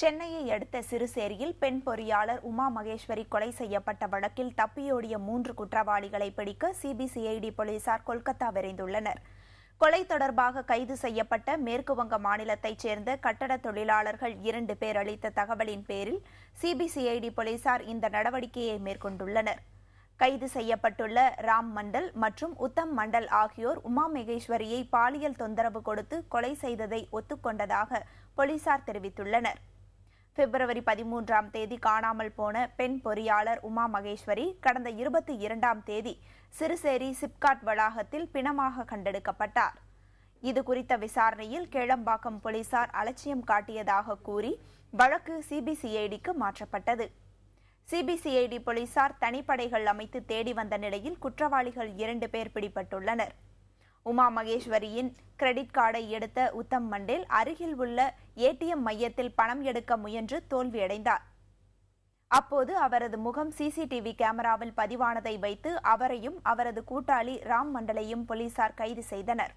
சென்னையை அடுத்த சிறுசேரியில் பெண் பொறியாளர் உமா மகேஸ்வரி கொலை செய்யப்பட்ட வழக்கில் தப்பியோடிய மூன்று குற்றவாளிகளை பிடிக்க சிபிசிஐடி போலீசார் கொல்கத்தா விரைந்துள்ளனர் கொலை தொடர்பாக கைது செய்யப்பட்ட மேற்குவங்க மாநிலத்தைச் சேர்ந்த கட்டட தொழிலாளர்கள் இரண்டு பேர் அளித்த தகவலின் பேரில் சிபிசிஐடி போலீசார் இந்த நடவடிக்கையை மேற்கொண்டுள்ளனர் கைது செய்யப்பட்டுள்ள ராம் மண்டல் மற்றும் உத்தம் மண்டல் ஆகியோர் உமா மகேஸ்வரியை பாலியல் தொந்தரவு கொடுத்து கொலை செய்ததை ஒத்துக்கொண்டதாக போலீசார் தெரிவித்துள்ளனர் பிப்ரவரி பதிமூன்றாம் தேதி காணாமல் போன பெண் பொறியாளர் உமா மகேஸ்வரி கடந்த இருபத்தி இரண்டாம் தேதி சிறுசேரி சிப்காட் வளாகத்தில் பிணமாக கண்டெடுக்கப்பட்டார் இது குறித்த விசாரணையில் கேளம்பாக்கம் போலீசார் அலட்சியம் காட்டியதாக கூறி வழக்கு சிபிசிஐடிக்கு மாற்றப்பட்டது சிபிசிஐடி போலீசார் தனிப்படைகள் அமைத்து தேடி வந்த நிலையில் குற்றவாளிகள் இரண்டு பேர் பிடிப்பட்டுள்ளனர் உமா மகேஸ்வரியின் கிரெடிட் கார்டை எடுத்த உத்தம் மண்டேல் அருகில் உள்ள ஏடிஎம் மையத்தில் பணம் எடுக்க முயன்று தோல்வியடைந்தார் அப்போது அவரது முகம் சிசிடிவி கேமராவில் பதிவானதை வைத்து அவரையும் அவரது கூட்டாளி ராம் மண்டலையும் போலீசார் கைது செய்தனர்